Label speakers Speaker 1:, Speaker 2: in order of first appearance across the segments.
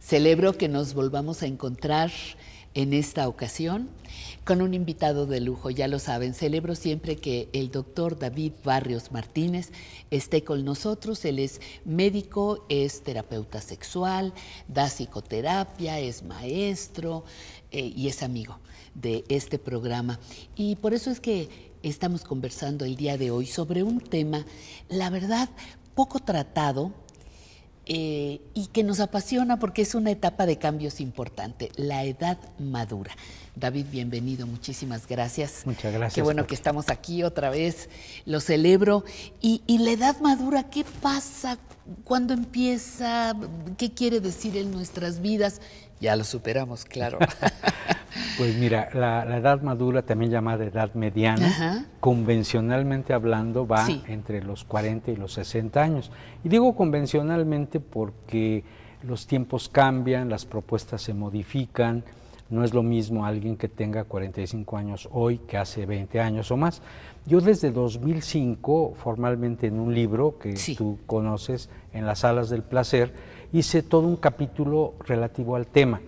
Speaker 1: Celebro que nos volvamos a encontrar en esta ocasión con un invitado de lujo. Ya lo saben, celebro siempre que el doctor David Barrios Martínez esté con nosotros. Él es médico, es terapeuta sexual, da psicoterapia, es maestro eh, y es amigo de este programa. Y por eso es que estamos conversando el día de hoy sobre un tema, la verdad, poco tratado eh, y que nos apasiona porque es una etapa de cambios importante, la edad madura. David, bienvenido, muchísimas gracias. Muchas gracias. Qué bueno que estamos aquí otra vez, lo celebro. y, la edad madura, ¿qué pasa? ¿Cuándo empieza? ¿Qué quiere decir en nuestras vidas?
Speaker 2: Ya lo superamos, claro. pues mira, la, edad madura, también llamada edad mediana, convencionalmente hablando, va entre los 40 y los 60 años. Y digo convencionalmente porque los tiempos cambian, las propuestas se modifican, no es lo mismo alguien que tenga 45 años hoy que hace 20 años o más. Yo desde 2005, formalmente en un libro que tú conoces, en las alas del placer, hice todo un capítulo relativo al tema,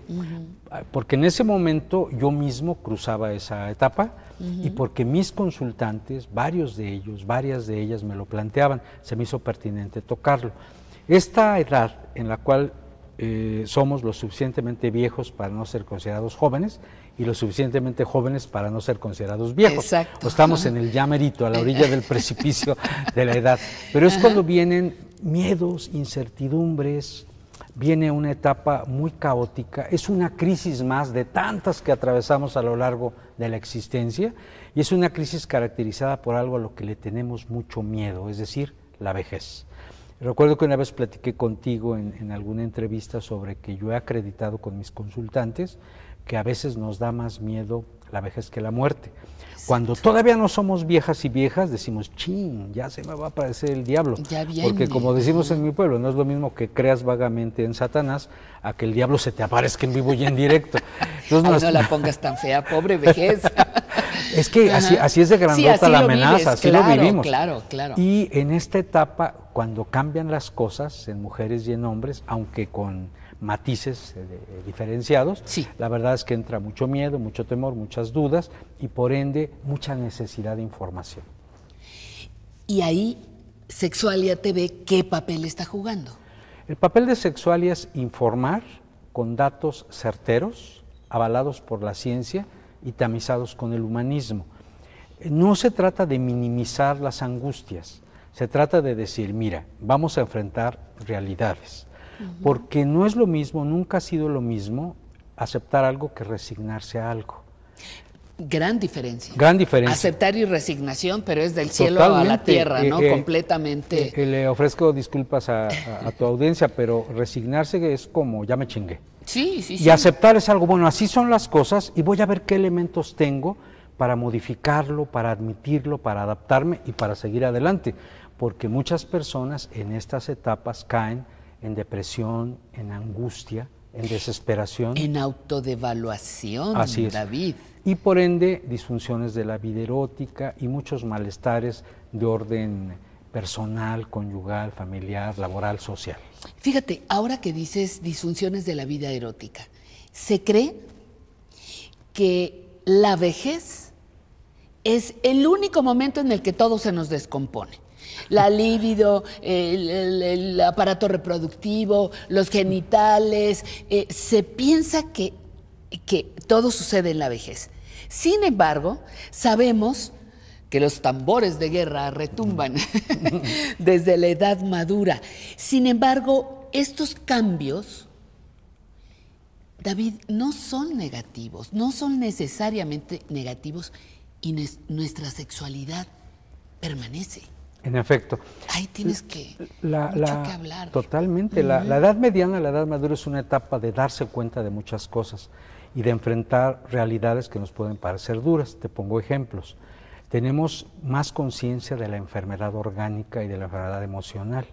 Speaker 2: ah, porque en ese momento yo mismo cruzaba esa etapa y porque mis consultantes, varios de ellos, varias de ellas me lo planteaban, se me hizo pertinente tocarlo. Esta edad en la cual eh, somos lo suficientemente viejos para no ser considerados jóvenes y lo suficientemente jóvenes para no ser considerados viejos. O estamos en el llamerito, a la orilla del precipicio de la edad. Pero es cuando vienen miedos, incertidumbres, viene una etapa muy caótica, es una crisis más de tantas que atravesamos a lo largo de la existencia y es una crisis caracterizada por algo a lo que le tenemos mucho miedo, es decir, la vejez. Recuerdo que una vez platiqué contigo en, en alguna entrevista sobre que yo he acreditado con mis consultantes que a veces nos da más miedo la vejez que la muerte. Cuando todavía no somos viejas y viejas, decimos, chin, ya se me va a aparecer el diablo. Porque como decimos en mi pueblo, no es lo mismo que creas vagamente en Satanás a que el diablo se te aparezca en vivo y en directo. no la pongas
Speaker 1: tan fea, pobre vejez.
Speaker 2: es que así, así, es de grandota la amenaza, así lo vivimos. Y en esta etapa, cuando cambian las cosas en mujeres y en hombres, aunque con matices eh, eh, diferenciados, sí. la verdad es que entra mucho miedo, mucho temor, muchas dudas y por ende mucha necesidad de información. Y ahí Sexualia TV, ¿qué papel está jugando? El papel de Sexualia es informar con datos certeros, avalados por la ciencia y tamizados con el humanismo. Eh, no se trata de minimizar las angustias, se trata de decir, mira, vamos a enfrentar realidades porque no es lo mismo, nunca ha sido lo mismo aceptar algo que resignarse a algo.
Speaker 1: Gran diferencia. Gran diferencia. Aceptar y resignación, pero es del cielo a la tierra, ¿no? Eh, eh, Completamente.
Speaker 2: Eh, le ofrezco disculpas a, tu audiencia, pero resignarse es como ya me chingué.
Speaker 1: Sí, sí, sí. Y aceptar
Speaker 2: es algo, bueno, así son las cosas y voy a ver qué elementos tengo para modificarlo, para admitirlo, para adaptarme y para seguir adelante. Porque muchas personas en estas etapas caen en depresión, en angustia, en desesperación. En autodevaluación, Así David. Y por ende, disfunciones de la vida erótica y muchos malestares de orden personal, conyugal, familiar, laboral, social.
Speaker 1: Fíjate, ahora que dices disfunciones de la vida erótica, se cree que la vejez es el único momento en el que todo se nos descompone. La libido, el, aparato reproductivo, los genitales. Eh, se piensa que todo sucede en la vejez. Sin embargo, sabemos que los tambores de guerra retumban desde la edad madura. Sin embargo, estos cambios, David, no son negativos, no son necesariamente negativos y nuestra sexualidad permanece.
Speaker 2: En efecto. Ahí tienes que, hablar. Totalmente. la, la, edad mediana, la edad madura es una etapa de darse cuenta de muchas cosas y de enfrentar realidades que nos pueden parecer duras. Te pongo ejemplos. Tenemos más conciencia de la enfermedad orgánica y de la enfermedad emocional.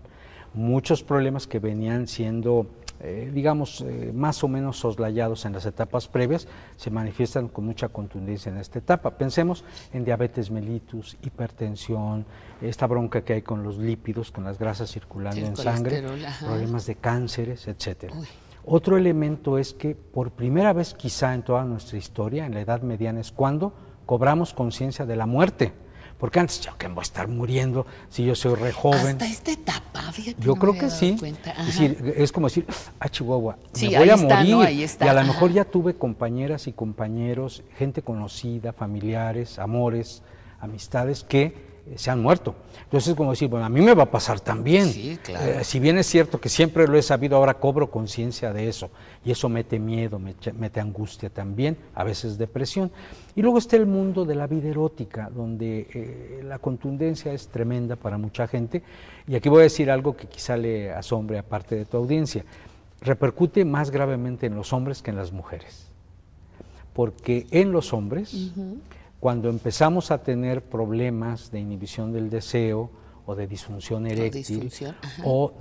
Speaker 2: Muchos problemas que venían siendo eh, digamos, eh, más o menos soslayados en las etapas previas, se manifiestan con mucha contundencia en esta etapa. Pensemos en diabetes mellitus, hipertensión, esta bronca que hay con los lípidos, con las grasas circulando en sangre, problemas de cánceres, etcétera. Otro elemento es que por primera vez quizá en toda nuestra historia, en la edad mediana, es cuando cobramos conciencia de la muerte. Porque antes yo que voy a estar muriendo si yo soy re joven. Hasta
Speaker 1: esta etapa, Yo creo que sí.
Speaker 2: Es, como decir, ah, Chihuahua, me voy a morir. Y a lo mejor ya tuve compañeras y compañeros, gente conocida, familiares, amores, amistades que se han muerto. Entonces, es como decir, bueno, a mí me va a pasar también. Sí, eh, si bien es cierto que siempre lo he sabido, ahora cobro conciencia de eso. Y eso mete miedo, mete, angustia también, a veces depresión. Y luego está el mundo de la vida erótica, donde eh, la contundencia es tremenda para mucha gente. Y aquí voy a decir algo que quizá le asombre a parte de tu audiencia. Repercute más gravemente en los hombres que en las mujeres. Porque en los hombres cuando empezamos a tener problemas de inhibición del deseo o de disfunción eréctil O,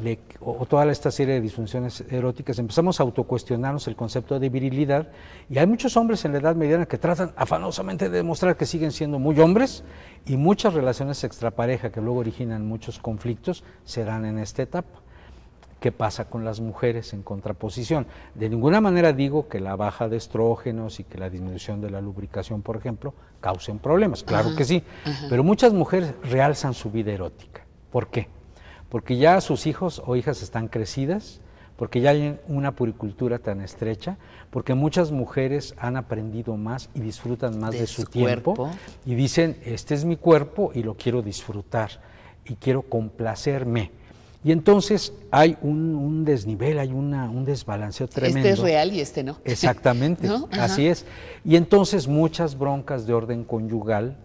Speaker 2: toda esta serie de disfunciones eróticas, empezamos a autocuestionarnos el concepto de virilidad y hay muchos hombres en la edad mediana que tratan afanosamente de demostrar que siguen siendo muy hombres y muchas relaciones extrapareja que luego originan muchos conflictos serán en esta etapa qué pasa con las mujeres en contraposición. De ninguna manera digo que la baja de estrógenos y que la disminución de la lubricación, por ejemplo, causen problemas, claro que sí, pero muchas mujeres realzan su vida erótica. ¿Por qué? Porque ya sus hijos o hijas están crecidas, porque ya hay una puricultura tan estrecha, porque muchas mujeres han aprendido más y disfrutan más de, su, tiempo cuerpo. y dicen, este es mi cuerpo y lo quiero disfrutar y quiero complacerme y entonces hay un, desnivel, hay un desbalanceo tremendo. Este es real y este no. Exactamente, así es. Y entonces muchas broncas de orden conyugal,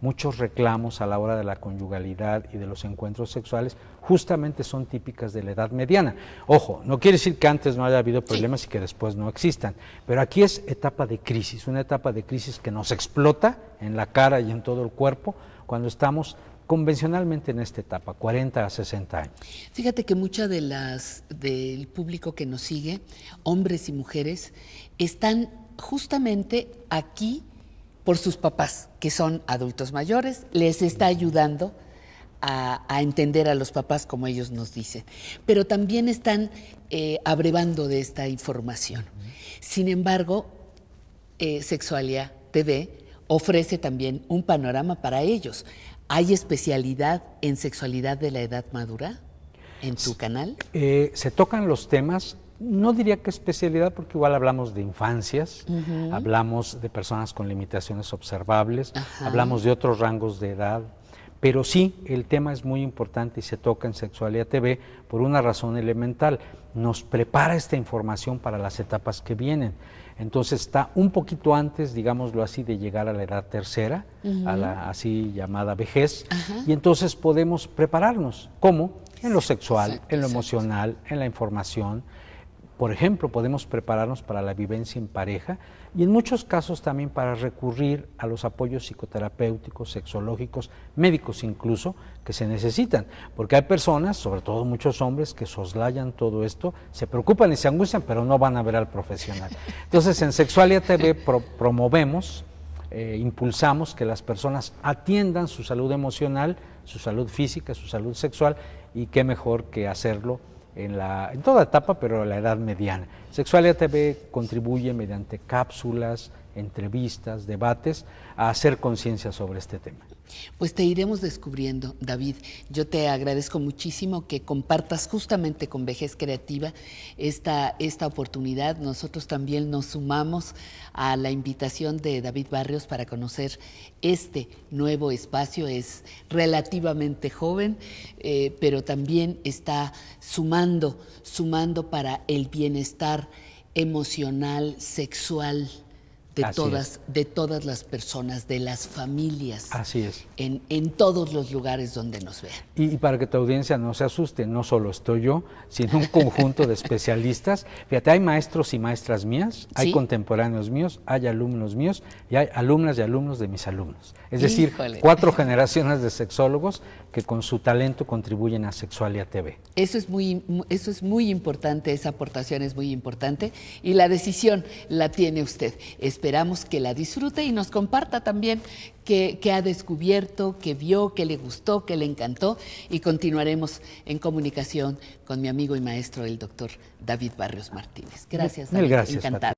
Speaker 2: muchos reclamos a la hora de la conyugalidad y de los encuentros sexuales, justamente son típicas de la edad mediana. Ojo, no quiere decir que antes no haya habido problemas y que después no existan, pero aquí es etapa de crisis, una etapa de crisis que nos explota en la cara y en todo el cuerpo cuando estamos convencionalmente en esta etapa, 40 a 60 años.
Speaker 1: Fíjate que mucha de las del público que nos sigue, hombres y mujeres, están justamente aquí por sus papás, que son adultos mayores, les está ayudando a, entender a los papás como ellos nos dicen, pero también están eh, abrevando de esta información. Sin embargo, eh, TV ofrece también un panorama para ellos. ¿Hay especialidad en sexualidad de la edad madura
Speaker 2: en tu canal? Eh, se tocan los temas, no diría que especialidad porque igual hablamos de infancias, hablamos de personas con limitaciones observables, hablamos de otros rangos de edad, pero sí, el tema es muy importante y se toca en Sexualidad TV por una razón elemental. Nos prepara esta información para las etapas que vienen. Entonces está un poquito antes, digámoslo así, de llegar a la edad tercera, a la así llamada vejez, y entonces podemos prepararnos. ¿Cómo? En lo sexual, en lo emocional, en la información, por ejemplo, podemos prepararnos para la vivencia en pareja y en muchos casos también para recurrir a los apoyos psicoterapéuticos, sexológicos, médicos incluso, que se necesitan. Porque hay personas, sobre todo muchos hombres, que soslayan todo esto, se preocupan y se angustian, pero no van a ver al profesional. Entonces, en Sexualia TV promovemos eh, impulsamos que las personas atiendan su salud emocional, su salud física, su salud sexual, y qué mejor que hacerlo en, toda etapa, pero la edad mediana. Sexualidad TV contribuye mediante cápsulas, entrevistas, debates, a hacer conciencia sobre este tema.
Speaker 1: Pues te iremos descubriendo, David. Yo te agradezco muchísimo que compartas justamente con Vejez Creativa esta, esta oportunidad. Nosotros también nos sumamos a la invitación de David Barrios para conocer este nuevo espacio. Es relativamente joven, eh, pero también está sumando, sumando para el bienestar emocional, sexual
Speaker 2: de todas,
Speaker 1: de todas las personas, de las familias. Así es. En, todos los lugares donde nos vean.
Speaker 2: Y, para que tu audiencia no se asuste, no solo estoy yo, sino un conjunto de especialistas. Fíjate, hay maestros y maestras mías, hay contemporáneos míos, hay alumnos míos y hay alumnas y alumnos de mis alumnos. Es decir, cuatro generaciones de sexólogos que con su talento contribuyen a Sexualia TV.
Speaker 1: Eso es muy, eso es muy importante, esa aportación es muy importante y la decisión la tiene usted. Es esperamos que la disfrute y nos comparta también qué, ha descubierto, qué vio, qué le gustó, qué le encantó. Y continuaremos en comunicación con mi amigo y maestro, el doctor David Barrios Martínez. Gracias, David. Encantado.